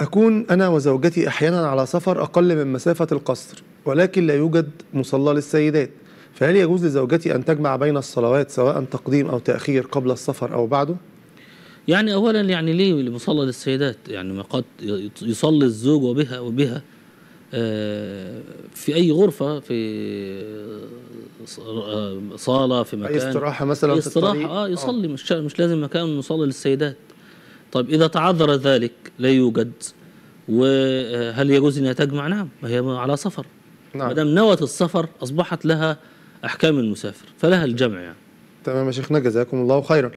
أكون أنا وزوجتي أحيانا على سفر أقل من مسافة القصر ولكن لا يوجد مصلى للسيدات فهل يجوز لزوجتي أن تجمع بين الصلوات سواء تقديم أو تأخير قبل السفر أو بعده؟ يعني أولا يعني ليه المصلى للسيدات يعني ما قد يصلي الزوج وبها وبها آه، في أي غرفة في صالة في مكان أي استراحة مثلا أي استراحة آه يصلي آه. مش مش لازم مكان مصلى للسيدات طيب إذا تعذر ذلك لا يوجد وهل يجوز أن تجمع نعم هي على سفر نعم. ما دام نوت السفر أصبحت لها أحكام المسافر فلها الجمع يعني تمام يا شيخنا جزاكم الله خيرا